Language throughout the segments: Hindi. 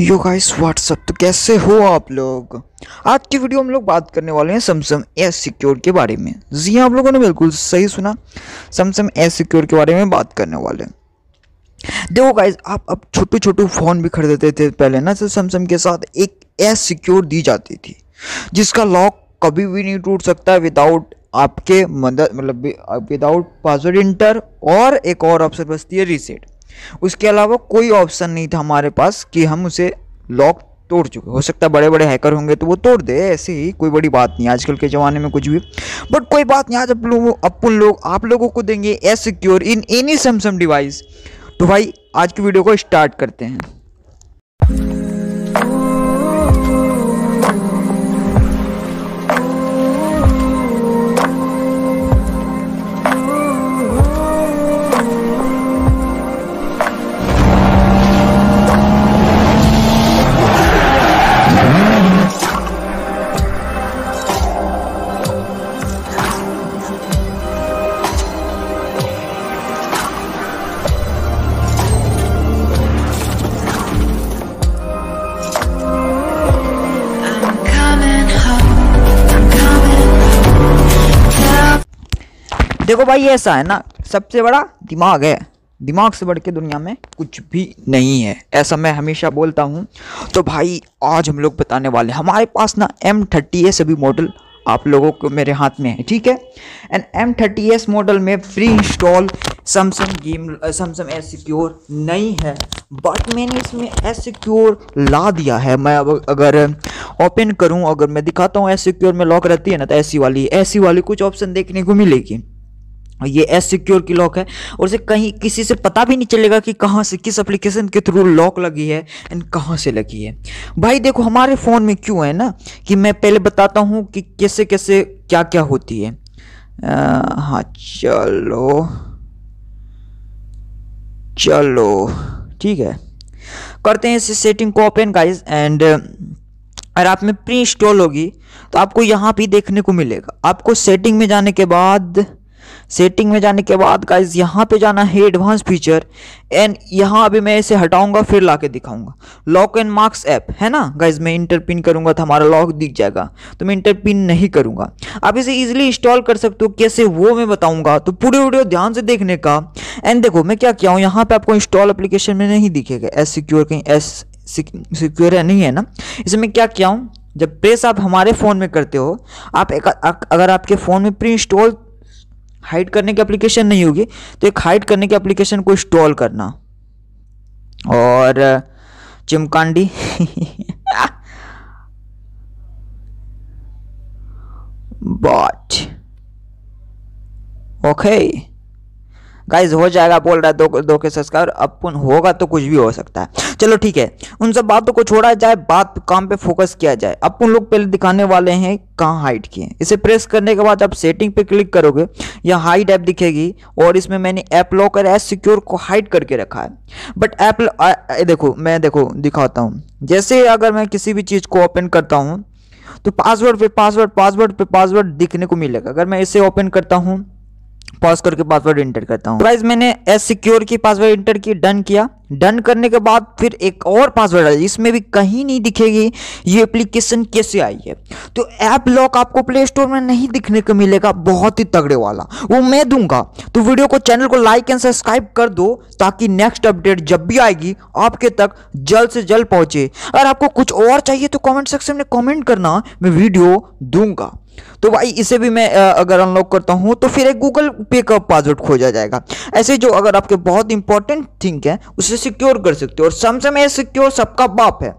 यो गाइस व्हाट्सअप तो कैसे हो आप लोग आज की वीडियो हम लोग बात करने वाले हैं सैमसंग एस सिक्योर के बारे में जी हाँ, आप लोगों ने बिल्कुल सही सुना सैमसंग एस सिक्योर के बारे में बात करने वाले हैं देखो गाइस आप अब छोटे छोटे फ़ोन भी खरीदते थे पहले ना तो सैमसंग के साथ एक एस सिक्योर दी जाती थी जिसका लॉक कभी भी नहीं टूट सकता विदाउट आपके मदद मतलब विदाउट पासवर्ड इंटर और एक और ऑप्शन बचती है रीसेट उसके अलावा कोई ऑप्शन नहीं था हमारे पास कि हम उसे लॉक तोड़ चुके हो सकता है बड़े बड़े हैकर होंगे तो वो तोड़ दे ऐसे ही कोई बड़ी बात नहीं आजकल के ज़माने में कुछ भी बट कोई बात नहीं आज अपन लोगों अपन लोग आप लोगों को देंगे a secure in any Samsung device तो भाई आज की वीडियो को स्टार्ट करते हैं देखो भाई ऐसा है ना सबसे बड़ा दिमाग है दिमाग से बढ़ के दुनिया में कुछ भी नहीं है ऐसा मैं हमेशा बोलता हूँ तो भाई आज हम लोग बताने वाले हमारे पास ना एम थर्टी ए सभी मॉडल आप लोगों को मेरे हाथ में है ठीक है and M thirty S model में free install Samsung game Samsung S secure नहीं है बट मैंने इसमें एस सिक्योर ला दिया है मैं अब अगर ओपन करूं अगर मैं दिखाता हूं एस सिक्योर में लॉक रहती है ना तो ऐसी वाली ऐसी वाली कुछ ऑप्शन देखने को मिलेगी ये एस सिक्योर की लॉक है और इसे कहीं किसी से पता भी नहीं चलेगा कि कहाँ से किस एप्लीकेशन के थ्रू लॉक लगी है एंड कहाँ से लगी है भाई देखो हमारे फ़ोन में क्यों है ना कि मैं पहले बताता हूँ कि कैसे कैसे क्या क्या होती है आ, हाँ चलो चलो ठीक है करते हैं इस सेटिंग को ओपन गाइस एंड अगर आप में प्री इंस्टॉल होगी तो आपको यहाँ भी देखने को मिलेगा आपको सेटिंग में जाने के बाद सेटिंग में जाने के बाद गाइज यहाँ पे जाना है एडवांस फीचर एंड यहाँ अभी मैं इसे हटाऊंगा फिर ला दिखाऊंगा लॉक एंड मार्क्स ऐप है ना गाइज मैं इंटरपिन करूँगा तो हमारा लॉक दिख जाएगा तो मैं इंटरपिन नहीं करूँगा आप इसे इजिली इंस्टॉल कर सकते हो कैसे वो मैं बताऊँगा तो पूरे वीडियो ध्यान से देखने का एंड देखो मैं क्या किया हूँ यहाँ पर आपको इंस्टॉल अप्लीकेशन में नहीं दिखेगा एस सिक्योर कहीं एस सिक्योर है नहीं है ना इसे मैं क्या किया हूँ जब प्रेस आप हमारे फ़ोन में करते हो आप एक अगर आपके फ़ोन में प्री इंस्टॉल हाइड करने की एप्लीकेशन नहीं होगी तो एक हाइड करने की एप्लीकेशन को इंस्टॉल करना और चिमकांडी बॉट ओके गाइज हो जाएगा बोल रहा है दो दो के संस्कार अपन होगा तो कुछ भी हो सकता है चलो ठीक है उन सब बातों को छोड़ा जाए बात काम पे फोकस किया जाए अब उन लोग पहले दिखाने वाले हैं कहाँ की किए इसे प्रेस करने के बाद आप सेटिंग पे क्लिक करोगे या हाइट ऐप दिखेगी और इसमें मैंने ऐप लॉक और एस सिक्योर को हाइट करके रखा है बट ऐप देखो मैं देखो दिखाता हूँ जैसे अगर मैं किसी भी चीज़ को ओपन करता हूँ तो पासवर्ड पे पासवर्ड पासवर्ड पे पासवर्ड दिखने को मिलेगा अगर मैं इसे ओपन करता हूँ पॉज करके पासवर्ड एंटर करता हूँ गाइज मैंने एस सिक्योर की पासवर्ड एंटर की डन किया डन करने के बाद फिर एक और पासवर्ड आई इसमें भी कहीं नहीं दिखेगी ये एप्लीकेशन कैसे आई है तो ऐप लॉक आपको प्ले स्टोर में नहीं दिखने को मिलेगा बहुत ही तगड़े वाला वो मैं दूंगा तो वीडियो को चैनल को लाइक एंड सब्सक्राइब कर दो ताकि नेक्स्ट अपडेट जब भी आएगी आपके तक जल्द से जल्द पहुंचे अगर आपको कुछ और चाहिए तो कॉमेंट सेक्शन में कॉमेंट करना मैं वीडियो दूंगा तो भाई इसे भी मैं अगर अनलॉक करता हूँ तो फिर एक गूगल पे का पासवर्ड खोजा जाएगा ऐसे जो अगर आपके बहुत इंपॉर्टेंट थिंक है उसे सिक्योर कर सकते हो और सैमसंग में सिक्योर सबका बाप है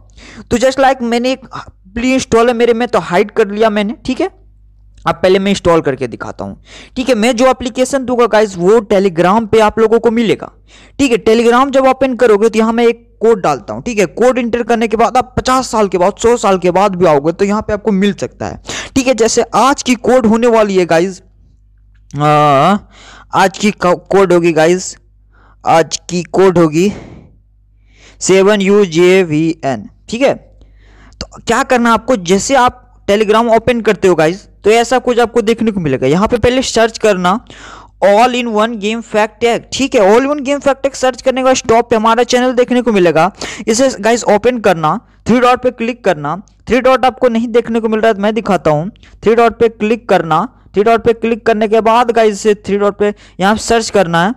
तो जस्ट लाइक मैंने एक हाँ, प्ली इंस्टॉल है मेरे में तो हाइड कर लिया मैंने ठीक है आप पहले मैं इंस्टॉल करके दिखाता हूँ ठीक है मैं जो एप्लीकेशन दूंगा गाइज वो टेलीग्राम पे आप लोगों को मिलेगा ठीक है टेलीग्राम जब ओपन करोगे तो यहाँ मैं एक कोड डालता हूँ ठीक है कोड इंटर करने के बाद आप पचास साल के बाद सौ साल के बाद भी आओगे तो यहाँ पे आपको मिल सकता है ठीक है जैसे आज की कोड होने वाली है गाइज आज की कोड होगी गाइज आज की कोड होगी seven U J V N ठीक है तो क्या करना आपको जैसे आप टेलीग्राम ओपन करते हो गाइज तो ऐसा कुछ आपको देखने को मिलेगा यहाँ पे पहले सर्च करना all in one game fact ठीक है all in one game fact search करने के बाद स्टॉप पे हमारा चैनल देखने को मिलेगा इसे गाइस ओपन करना थ्री डॉट पे क्लिक करना थ्री डॉट आपको नहीं देखने को मिल रहा है तो मैं दिखाता हूँ थ्री डॉट पे क्लिक करना थ्री डॉट पे क्लिक करने के बाद गाइज से थ्री डॉट पे यहाँ सर्च करना है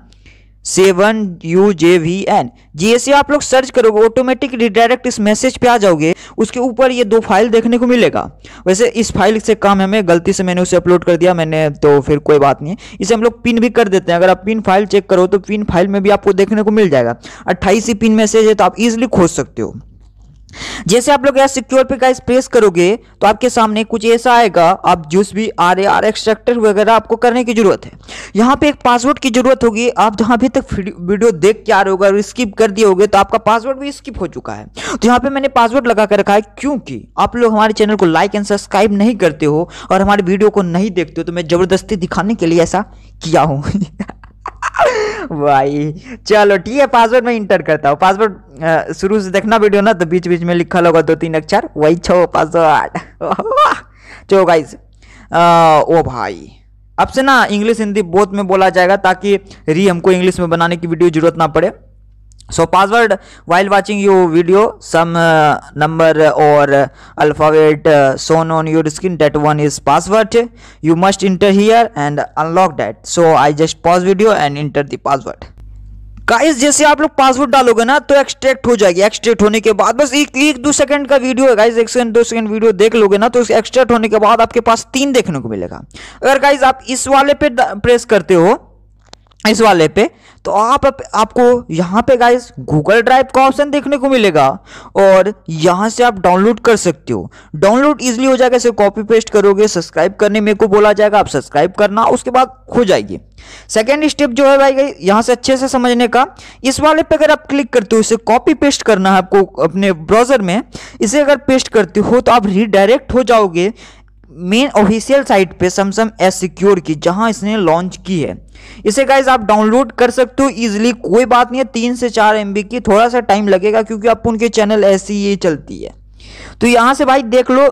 seven U J V N जैसे e, आप लोग सर्च करोगे ऑटोमेटिक रिडायरेक्ट इस मैसेज पे आ जाओगे उसके ऊपर ये दो फाइल देखने को मिलेगा वैसे इस फाइल से काम हमें गलती से मैंने उसे अपलोड कर दिया मैंने तो फिर कोई बात नहीं है इसे हम लोग पिन भी कर देते हैं अगर आप पिन फाइल चेक करो तो पिन फाइल में भी आपको देखने को मिल जाएगा अट्ठाईस ही पिन मैसेज है तो आप इजिली खोज सकते हो जैसे आप लोग यहाँ सिक्योर पे गाइस प्रेस करोगे तो आपके सामने कुछ ऐसा आएगा आप जूस भी आर ए आर एक्सट्रैक्टर वगैरह आपको करने की जरूरत है यहाँ पे एक पासवर्ड की जरूरत होगी आप जहाँ अभी तक वीडियो देख के आ रहे होगा स्किप कर दिए होगे तो आपका पासवर्ड भी स्किप हो चुका है तो यहाँ पे मैंने पासवर्ड लगा कर रखा है क्योंकि आप लोग हमारे चैनल को लाइक एंड सब्सक्राइब नहीं करते हो और हमारे वीडियो को नहीं देखते हो तो मैं जबरदस्ती दिखाने के लिए ऐसा किया हूँ भाई चलो ठीक है पासवर्ड में इंटर करता हूँ पासवर्ड शुरू से देखना वीडियो ना तो बीच बीच में लिखा होगा दो तीन अक्षर वही छो पासवर्ड चो गाइज ओ भाई अब से ना इंग्लिश हिंदी बोथ में बोला जाएगा ताकि री हमको इंग्लिश में बनाने की वीडियो जरूरत ना पड़े so password while watching you video some number और alphabet shown on your screen that one is password you must enter here and unlock that so I just pause video and enter the password guys जैसे आप लोग पासवर्ड डालोगे ना तो एक्सट्रैक्ट हो जाएगी एक्सट्रैक्ट होने के बाद बस एक एक दो सेकंड का वीडियो है गाइज एक सेकंड दो सेकंड वीडियो देख लोगे ना तो उसके एक्सट्रैक्ट होने के बाद आपके पास तीन देखने को मिलेगा अगर गाइज आप इस वाले पे प्रेस करते हो इस वाले पे तो आप आपको यहाँ पे गाइस गूगल ड्राइव का ऑप्शन देखने को मिलेगा और यहाँ से आप डाउनलोड कर सकते हो डाउनलोड इजीली हो जाएगा सिर्फ कॉपी पेस्ट करोगे सब्सक्राइब करने मेरे को बोला जाएगा आप सब्सक्राइब करना उसके बाद हो जाएगी सेकेंड स्टेप जो है भाई यहाँ से अच्छे से समझने का इस वाले पे अगर आप क्लिक करते हो इसे कॉपी पेस्ट करना है आपको अपने ब्राउजर में इसे अगर पेस्ट करते हो तो आप रीडायरेक्ट हो जाओगे मेन ऑफिशियल साइट पे सैमसंग एस सिक्योर की जहां इसने लॉन्च की है इसे गाइज आप डाउनलोड कर सकते हो इजिली कोई बात नहीं है तीन से चार एम की थोड़ा सा टाइम लगेगा क्योंकि आपको उनके चैनल ऐसी ही चलती है तो यहाँ से भाई देख लो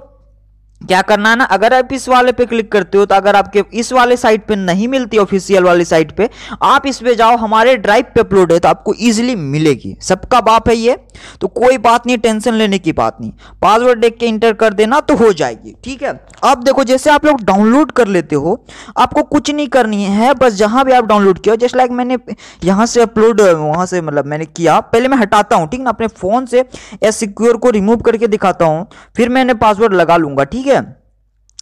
क्या करना है ना अगर आप इस वाले पे क्लिक करते हो तो अगर आपके इस वाले साइट पे नहीं मिलती ऑफिशियल वाली साइट पे आप इस पे जाओ हमारे ड्राइव पे अपलोड है तो आपको इजीली मिलेगी सबका बाप है ये तो कोई बात नहीं टेंशन लेने की बात नहीं पासवर्ड देख के इंटर कर देना तो हो जाएगी ठीक है अब देखो जैसे आप लोग डाउनलोड कर लेते हो आपको कुछ नहीं करनी है बस जहाँ भी आप डाउनलोड किया जस्ट लाइक मैंने यहाँ से अपलोड वहाँ से मतलब मैंने किया पहले मैं हटाता हूँ ठीक ना अपने फ़ोन से एस सिक्योर को रिमूव करके दिखाता हूँ फिर मैंने पासवर्ड लगा लूँगा ठीक है है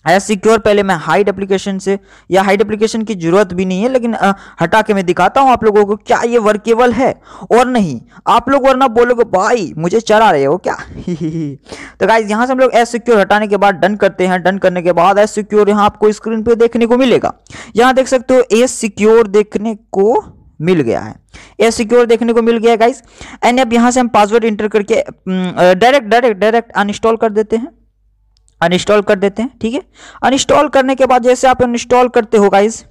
एज सिक्योर पहले मैं हाइट एप्लीकेशन से या हाइट एप्लीकेशन की जरूरत भी नहीं है लेकिन आ, हटा के मैं दिखाता हूं आप लोगों को क्या ये वर्केबल है और नहीं आप लोग वरना बोलोगे भाई मुझे चरा रहे हो क्या तो गाइज यहां से हम लोग एस सिक्योर हटाने के बाद डन करते हैं डन करने के बाद एस सिक्योर यहाँ आपको स्क्रीन पर देखने को मिलेगा यहाँ देख सकते हो एस सिक्योर देखने को मिल गया है ए सिक्योर देखने को मिल गया है गाइज एंड अब यहाँ से हम पासवर्ड इंटर करके डायरेक्ट डायरेक्ट डायरेक्ट अनइंस्टॉल कर देते हैं अनइंस्टॉल कर देते हैं ठीक है अनइंस्टॉल करने के बाद जैसे आप अनइंस्टॉल करते हो गाइज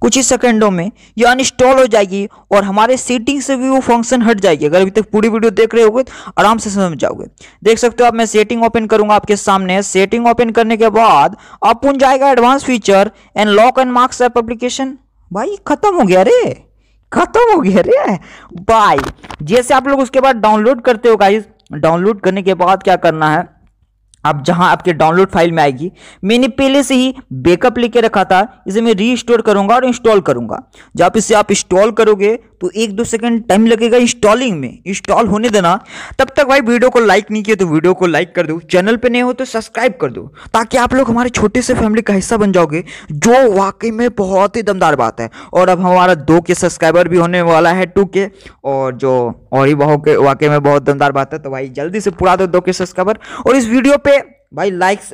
कुछ ही सेकंडों में ये अनइंस्टॉल हो जाएगी और हमारे सेटिंग से भी वो फंक्शन हट जाएगी अगर अभी तक पूरी वीडियो देख रहे होगे तो आराम से समझ जाओगे देख सकते हो आप मैं सेटिंग ओपन करूंगा आपके सामने सेटिंग ओपन करने के बाद अपन जाएगा advance feature and lock and marks app application भाई खत्म हो गया अरे खत्म हो गया अरे बाय जैसे आप लोग उसके बाद डाउनलोड करते हो गाइज डाउनलोड करने के बाद क्या करना है आप जहां आपके डाउनलोड फाइल में आएगी मैंने पहले से ही बैकअप लेके रखा था इसे मैं री करूंगा और इंस्टॉल करूंगा जब इसे आप इंस्टॉल करोगे तो एक दो सेकंड टाइम लगेगा इंस्टॉलिंग में इंस्टॉल होने देना तब तक भाई वीडियो को लाइक नहीं किया तो वीडियो को लाइक कर दो चैनल पे नहीं हो तो सब्सक्राइब कर दो ताकि आप लोग हमारे छोटे से फैमिली का हिस्सा बन जाओगे जो वाकई में बहुत ही दमदार बात है और अब हमारा दो के सब्सक्राइबर भी होने वाला है टू के और जो और ही बहुत वाकई में बहुत दमदार बात है तो भाई जल्दी से पूरा दो दो के सब्सक्राइबर और इस वीडियो पर भाई लाइक्स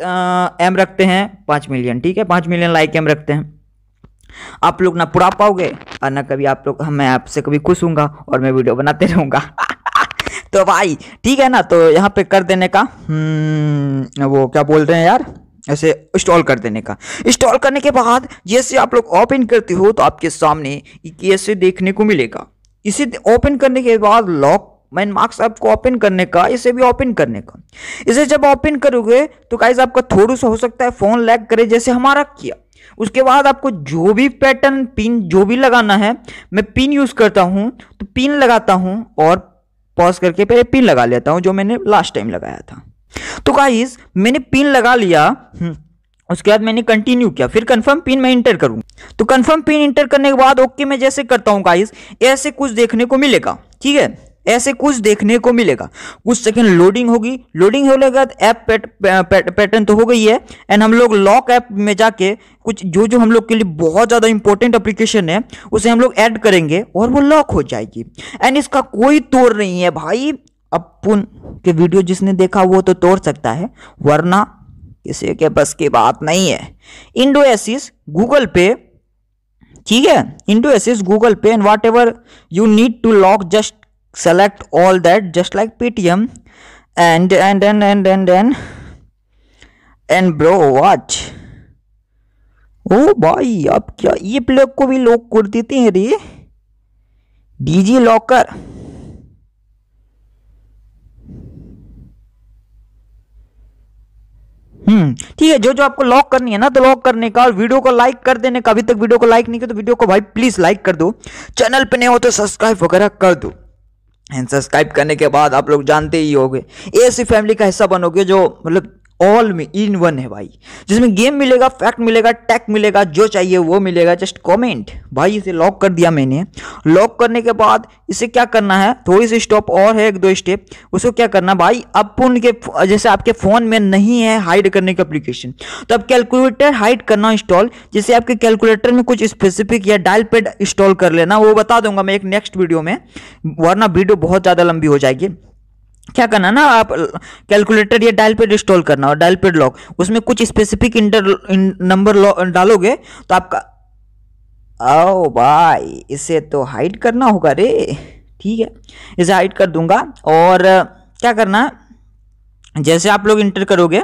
एम रखते हैं पाँच मिलियन ठीक है पाँच मिलियन लाइक एम रखते हैं आप लोग ना पूरा पाओगे और ना कभी आप लोग मैं आपसे कभी खुश हूँगा और मैं वीडियो बनाते रहूँगा तो भाई ठीक है ना तो यहाँ पे कर देने का हम्म, वो क्या बोल रहे हैं यार ऐसे इंस्टॉल कर देने का इंस्टॉल करने के बाद जैसे आप लोग ओपन करते हो तो आपके सामने कैसे देखने को मिलेगा इसे ओपन करने के बाद लॉक मैन मार्क्स आपको ओपन करने का इसे भी ओपन करने का इसे जब ओपन करोगे तो काइज आपका थोड़ा सा हो सकता है फ़ोन लैग करे जैसे हमारा किया उसके बाद आपको जो भी पैटर्न पिन जो भी लगाना है मैं पिन यूज़ करता हूँ तो पिन लगाता हूँ और पॉज करके पहले पिन लगा लेता हूँ जो मैंने लास्ट टाइम लगाया था तो गाइस मैंने पिन लगा लिया हम्म, उसके बाद मैंने कंटिन्यू किया फिर कंफर्म पिन मैं इंटर करूँ तो कंफर्म पिन इंटर करने के बाद ओके मैं जैसे करता हूँ गाइस ऐसे कुछ देखने को मिलेगा ठीक है ऐसे कुछ देखने को मिलेगा कुछ सेकंड लोडिंग होगी लोडिंग होने के बाद ऐप पैटर्न तो हो गई है एंड हम लोग लॉक ऐप में जाके कुछ जो जो हम लोग के लिए बहुत ज़्यादा इंपॉर्टेंट एप्लीकेशन है उसे हम लोग ऐड करेंगे और वो लॉक हो जाएगी एंड इसका कोई तोड़ नहीं है भाई अपन के वीडियो जिसने देखा वो तो तोड़ सकता है वरना किसी के बस की बात नहीं है इंडो एसिस गूगल पे ठीक है इंडो एसिस Google pay and whatever you need to lock just select all that just like ptm and and and and and and and bro watch ओ भाई अब क्या ये प्लेग को भी लॉक कर देते हैं रे डीजी लॉकर हम्म ठीक है जो जो आपको लॉक करनी है ना तो लॉक करने का और वीडियो को लाइक कर देने का अभी तक वीडियो को लाइक नहीं किया तो वीडियो को भाई प्लीज लाइक कर दो चैनल पे नए हो तो सब्सक्राइब वगैरह कर दो एंड सब्सक्राइब करने के बाद आप लोग जानते ही होंगे ऐसी फैमिली का हिस्सा बनोगे जो मतलब ऑल में इन वन है भाई जिसमें गेम मिलेगा फैक्ट मिलेगा टैक मिलेगा जो चाहिए वो मिलेगा जस्ट कमेंट भाई इसे लॉक कर दिया मैंने लॉक करने के बाद इसे क्या करना है थोड़ी सी स्टॉप और है एक दो स्टेप उसको क्या करना भाई अपन के जैसे आपके फ़ोन में नहीं है हाइड करने का अप्लीकेशन तो आप कैलकुलेटर हाइड करना इंस्टॉल जैसे आपके कैलकुलेटर में कुछ स्पेसिफिक या डायल पेड इंस्टॉल कर लेना वो बता दूंगा मैं एक नेक्स्ट वीडियो में वरना वीडियो बहुत ज़्यादा लंबी हो जाएगी क्या करना ना आप कैलकुलेटर या डायल पेड इंस्टॉल करना और डायल पेड लॉक उसमें कुछ स्पेसिफिक इंटर नंबर डालोगे तो आपका ओ भाई इसे तो हाइड करना होगा रे ठीक है इसे हाइड कर दूंगा और क्या करना जैसे आप लोग इंटर करोगे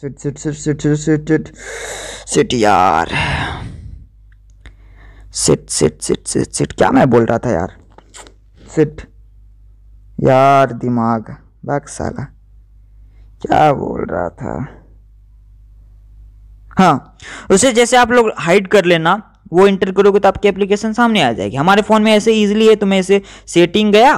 sit sit sit sit sit sit sit sit यार sit sit sit sit sit क्या मैं बोल रहा था यार सिट यार दिमाग बक साला क्या बोल रहा था हाँ उसे जैसे आप लोग हाइड कर लेना वो इंटर करोगे तो आपकी एप्लीकेशन सामने आ जाएगी हमारे फ़ोन में ऐसे इजीली है तो मैं ऐसे सेटिंग गया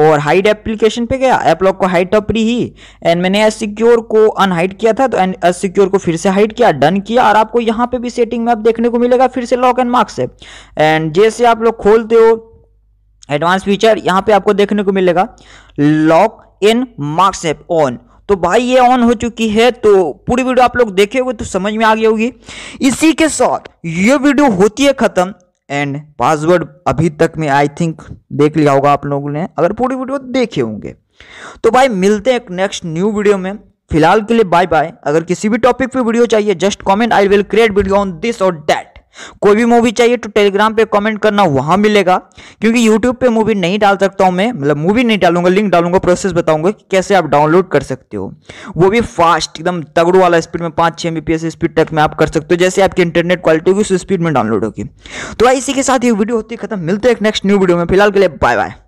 और हाइड एप्लीकेशन पे गया एप लॉक को हाइड टॉप री ही एंड मैंने असिक्योर को अनहाइड किया था तो एंड असिक्योर को फिर से हाइड किया डन किया और आपको यहाँ पे भी सेटिंग में आप देखने को मिलेगा फिर से लॉक एंड मार्क्स है एंड जैसे आप लोग खोलते हो एडवांस फीचर यहाँ पे आपको देखने को मिलेगा lock in marks app on तो भाई ये ऑन हो चुकी है तो पूरी वीडियो आप लोग देखे हुए तो समझ में आ गई होगी इसी के साथ ये वीडियो होती है ख़त्म एंड पासवर्ड अभी तक में आई थिंक देख लिया होगा आप लोगों ने अगर पूरी वीडियो देखे होंगे तो भाई मिलते हैं नेक्स्ट न्यू वीडियो में फिलहाल के लिए बाय बाय अगर किसी भी टॉपिक पे वीडियो चाहिए just comment I will create video on this और डैट कोई भी मूवी चाहिए तो टेलीग्राम पे कमेंट करना वहां मिलेगा क्योंकि यूट्यूब पे मूवी नहीं डाल सकता हूं मैं मतलब मूवी नहीं डालूंगा लिंक डालूंगा प्रोसेस बताऊंगा कि कैसे आप डाउनलोड कर सकते हो वो भी फास्ट एकदम तगड़ू वाला स्पीड में पांच छह एमबीपीएस स्पीड तक में आप कर सकते हो जैसे आपकी इंटरनेट क्वालिटी होगी उस स्पीड में डाउनलोड होगी तो इसी के साथ ये वीडियो होती है खत्म मिलते हैं नेक्स्ट न्यू वीडियो में फिलहाल के लिए बाय बाय